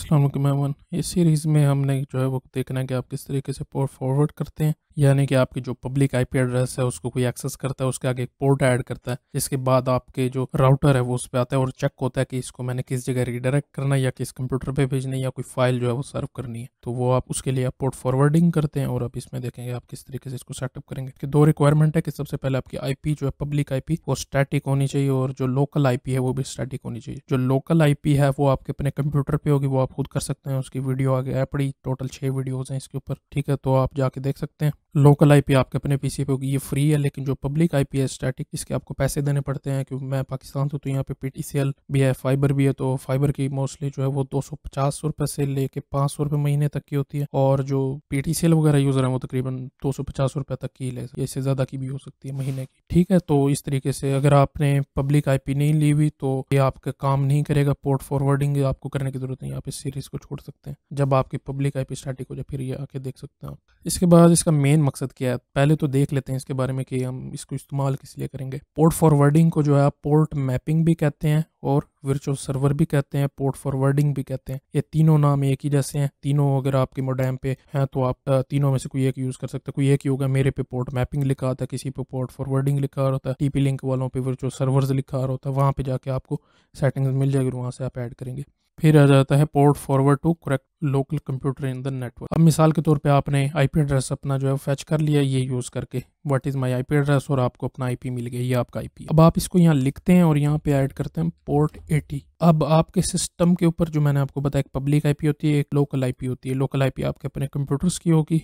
अल्लाम मेमन इस सीरीज़ में हमने जो है वो देखना है कि आप किस तरीके से पोर्ट फॉरवर्ड करते हैं यानी कि आपके जो पब्लिक आईपी एड्रेस है उसको कोई एक्सेस करता है उसके आगे एक पोर्ट ऐड करता है इसके बाद आपके जो राउटर है वो उस पर आता है और चेक होता है कि इसको मैंने किस जगह रिडायरेक्ट करना है या किस कंप्यूटर पे भेजना है या कोई फाइल जो है वो सर्व करनी है तो वो आप उसके लिए आप पोर्ट फॉरवर्डिंग करते हैं और आप इसमें देखेंगे आप किस तरीके से इसको सेटअप करेंगे कि दो रिक्वायरमेंट है कि सबसे पहले आपकी आई जो है पब्लिक आई वो स्टैटिक होनी चाहिए और जो लोकल आई है वो भी स्टैटिक होनी चाहिए जो लोकल आई है वो आपके अपने कंप्यूटर पर होगी वो आप खुद कर सकते हैं उसकी वीडियो आगे पड़ी टोटल छः वीडियोज़ हैं इसके ऊपर ठीक है तो आप जाके देख सकते हैं लोकल आईपी आपके अपने पीसी पे होगी ये फ्री है लेकिन जो पब्लिक आईपी है स्टैटिक इसके आपको पैसे देने पड़ते हैं क्योंकि मैं पाकिस्तान से तो यहाँ पे पीटीसीएल भी है फाइबर भी है तो फाइबर की मोस्टली जो है वो दो सौ पचास से लेके पाँच सौ महीने तक की होती है और जो पीटीसीएल वगैरह यूज़र है वो तकरीबन दो सौ पचास तक की ले इससे ज़्यादा की भी हो सकती है महीने की ठीक है तो इस तरीके से अगर आपने पब्लिक आई नहीं ली हुई तो ये आपका काम नहीं करेगा पोर्ट फॉरवर्डिंग आपको करने की जरूरत नहीं आप इस सीरीज़ को छोड़ सकते हैं जब आपकी पब्लिक आईपी स्टैटिक हो जाए फिर ये आके देख सकते हैं आप इसके बाद इसका मेन मकसद क्या है पहले तो देख लेते हैं इसके बारे में कि हम इसको इस्तेमाल किस लिए करेंगे पोर्ट फॉरवर्डिंग को जो है आप पोर्ट मैपिंग भी कहते हैं और वर्चुअल सर्वर भी कहते हैं पोर्ट फॉरवर्डिंग भी कहते हैं ये तीनों नाम एक ही जैसे हैं तीनों अगर आपके मोडैम पे हैं तो आप तीनों में से कोई एक यूज़ कर सकते हैं कोई एक ही होगा मेरे पे पोर्ट मैपिंग लिखा होता है किसी पे पोर्ट फॉरवर्डिंग लिखा होता है टीपी लिंक वालों पे वर्चुअल सर्वर्स लिखा रहा होता है वहाँ पे जाके आपको सेटिंग्स मिल जाएगी वहाँ से आप ऐड करेंगे फिर आ जाता है port forward to correct local computer in the network अब मिसाल के तौर पे आपने आईपी एड्रेस अपना जो है फैच कर लिया ये यूज़ करके what is my IP address और आपको अपना आईपी मिल गया ये आपका आईपी अब आप इसको यहाँ लिखते हैं और यहाँ पे ऐड करते हैं पोर्ट एटी अब आपके सिस्टम के ऊपर जो मैंने आपको बताया एक पब्लिक आईपी होती है एक लोकल आईपी होती है लोकल आईपी आपके अपने कंप्यूटर्स की होगी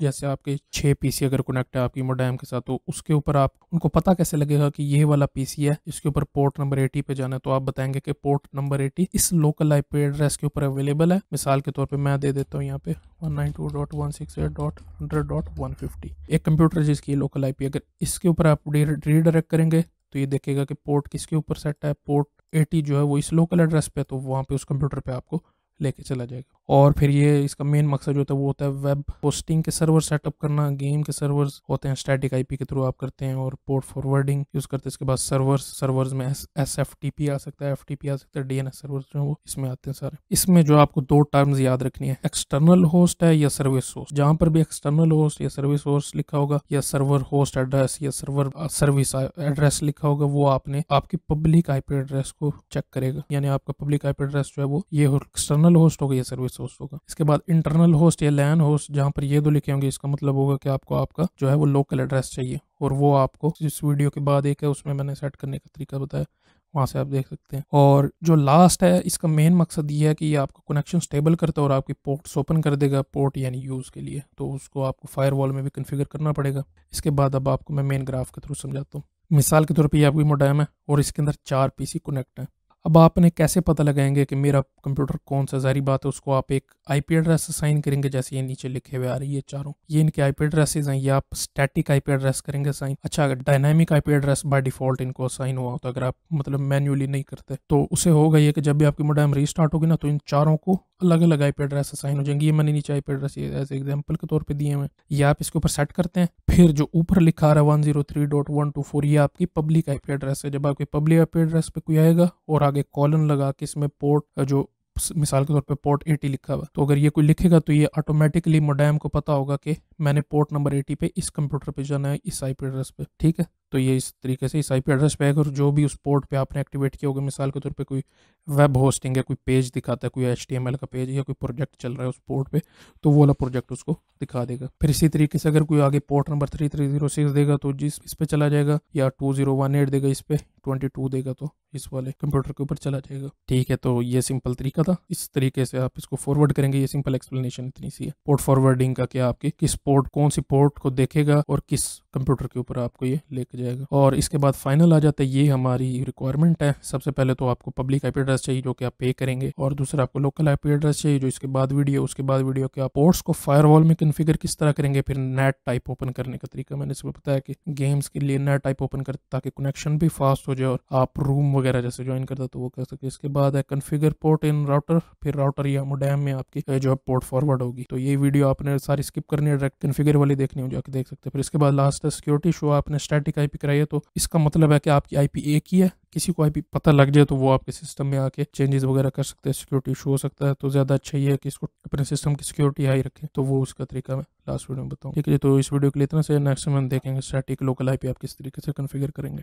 जैसे आपके छः सी अगर कनेक्ट है आपकी मोडाइम के साथ तो उसके ऊपर आप उनको पता कैसे लगेगा कि ये वाला सी है इसके ऊपर पोर्ट नंबर एटी पे जाना है तो आप बताएंगे कि पोर्ट नंबर एटी इस लोकल आईपी एड्रेस के ऊपर अवेलेबल है मिसाल के तौर पर मैं दे देता हूँ यहाँ पे वन एक कंप्यूटर जिसकी लोकल आईपी अगर इसके ऊपर आप रीडायरेक्ट करेंगे तो ये देखेगा कि पोर्ट किसके ऊपर सेट है पोर्ट 80 जो है वो इस लोकल एड्रेस पे तो वहाँ पे उस कंप्यूटर पे आपको लेके चला जाएगा और फिर ये इसका मेन मकसद जो होता है वो होता है वेब होस्टिंग के सर्वर सेटअप करना गेम के सर्वर्स होते हैं स्टैटिक आईपी के थ्रू आप करते हैं और पोर्ट फॉरवर्डिंग यूज करते हैं इसके बाद सर्वर्स सर्वर्स में एस एफ टी पी आ सकता है एफ टी पी आ सकता है डी एन एस सर्वर्स जो है वो इसमें आते हैं सारे इसमें जो आपको दो टर्म्स याद रखनी है एक्सटर्नल होस्ट है या सर्विस होस्ट जहाँ पर भी एक्सटर्नल होस्ट या सर्विस होस्ट लिखा होगा या सर्वर होस्ट एड्रेस या सर्वर सर्विस एड्रेस लिखा होगा वो आपने आपकी पब्लिक आईपी एड्रेस को चेक करेगा यानी आपका पब्लिक आईपी एड्रेस जो है वो ये एक्सटर्नल होस्ट होगा या सर्विस होस्ट होगा इसके बाद इंटरनल होस्ट या लैन होस्ट जहाँ पर ये दो लिखे होंगे इसका मतलब होगा कि आपको आपका जो है वो लोकल एड्रेस चाहिए और वो आपको जिस वीडियो के बाद एक है उसमें मैंने सेट करने का तरीका बताया वहाँ से आप देख सकते हैं और जो लास्ट है इसका मेन मकसद ये है कि ये आपका कनेक्शन स्टेबल करता है और आपकी पोर्ट्स ओपन कर देगा पोर्ट यानी यूज़ के लिए तो उसको आपको फायरवॉल में भी कन्फिगर करना पड़ेगा इसके बाद अब आपको मैं मेन ग्राफ के थ्रू समझाता हूँ मिसाल के तौर पर ये आपकी मोडाइम है और इसके अंदर चार पीसी कनेक्ट हैं अब आपने कैसे पता लगाएंगे कि मेरा कंप्यूटर कौन सा जारी बात है उसको आप एक आईपी एड्रेस असाइन करेंगे जैसे ये नीचे लिखे हुए आ रही है चारों ये इनके आईपी पी एड्रेसेज हैं ये आप स्टैटिक आईपी एड्रेस करेंगे साइन अच्छा अगर dynamic IP address by default इनको असाइन हुआ होता अगर आप मतलब मैनुअली नहीं करते तो उसे होगा ये कि जब भी आपकी मोडाइम रिस्टार्ट होगी ना तो इन चारों को अलग अलग आईपी एड्रेस असाइन हो जाएंगे ये मैंने नीचे आईपी एड्रेस एज एग्जाम्पल के तौर पर दिए हुए ये आप इसके ऊपर सेट करते हैं फिर जो ऊपर लिखा रहा है one zero three dot one two four ये आपकी पब्लिक आईपी एड्रेस है जब आपकी पब्लिक आईपी एड्रेस पे कोई आएगा और आगे कॉलन लगा के इसमें पोर्ट जो मिसाल के तौर पे पोर्ट 80 लिखा हुआ तो अगर ये कोई लिखेगा तो ये ऑटोमेटिकली मोडैम को पता होगा कि मैंने पोर्ट नंबर एटी पे इस कंप्यूटर पे जाना है इस आईपी एड्रेस पे ठीक है तो ये इस तरीके से इस आईपी एड्रेस पे है और जो भी उस पोर्ट पे आपने एक्टिवेट किया होगा मिसाल के तौर पे कोई वेब होस्टिंग है कोई पेज दिखाता है कोई एच का पेज या कोई प्रोजेक्ट चल रहा है उस पोर्ट पे तो वो वाला प्रोजेक्ट उसको दिखा देगा फिर इसी तरीके से अगर कोई आगे port number three three zero six देगा तो जिस इस पे चला जाएगा या टू जीरो वन एट देगा इस पे ट्वेंटी टू देगा तो इस वाले कंप्यूटर के ऊपर चला जाएगा ठीक है तो ये सिंपल तरीका था इस तरीके से आप इसको फॉरवर्ड करेंगे ये सिंपल एक्सप्लेनेशन इतनी सी है पोर्ट फॉरवर्डिंग का क्या आपके किस पोर्ट कौन सी पोर्ट को देखेगा और किस कंप्यूटर के ऊपर आपको ये लेके जाएगा और इसके बाद फाइनल आ जाता है ये हमारी रिक्वायरमेंट है सबसे पहले तो आपको पब्लिक आईपी एड्रेस चाहिए जो कि आप पे करेंगे और दूसरा आपको लोकल आईपी एड्रेस चाहिए जो इसके बाद वीडियो उसके बाद वीडियो के आप पोर्ट्स को फायरवॉल में कन्फिगर किस तरह करेंगे फिर नेट टाइप ओपन करने का तरीका मैंने इसमें बताया कि गेम्स के लिए नेट टाइप ओपन कर ताकि कनेक्शन भी फास्ट हो जाए और आप रूम वगैरह जैसे ज्वाइन करता तो वो कर सके इसके बाद है कन्फिगर पोर्ट इन राउटर फिर राउटर या मोडैम में आपकी जो है पोर्ट फॉरवर्ड होगी तो ये वीडियो आपने सारी स्किप करनी है डायरेक्ट कन्फिगर वाली देखनी हो जाके देख सकते हैं फिर इसके बाद लास्ट है सिक्योरिटी शो आपने स्टैटिक पी कराई है तो इसका मतलब है कि आपकी पी एक ही है किसी को आईपी पता लग जाए तो वो आपके सिस्टम में आके चेंजेस वगैरह कर सकते हैं सिक्योरिटी इशू हो सकता है तो ज़्यादा अच्छा ये है कि इसको अपने सिस्टम की सिक्योरिटी हाई रखें तो वो उसका तरीका मैं लास्ट वीडियो में बताऊँ ठीक है तो इस वीडियो के लिए इतना से नेक्स्ट में देखेंगे स्टैटिक लोकल आईपी आप किस तरीके से कन्फिगर करेंगे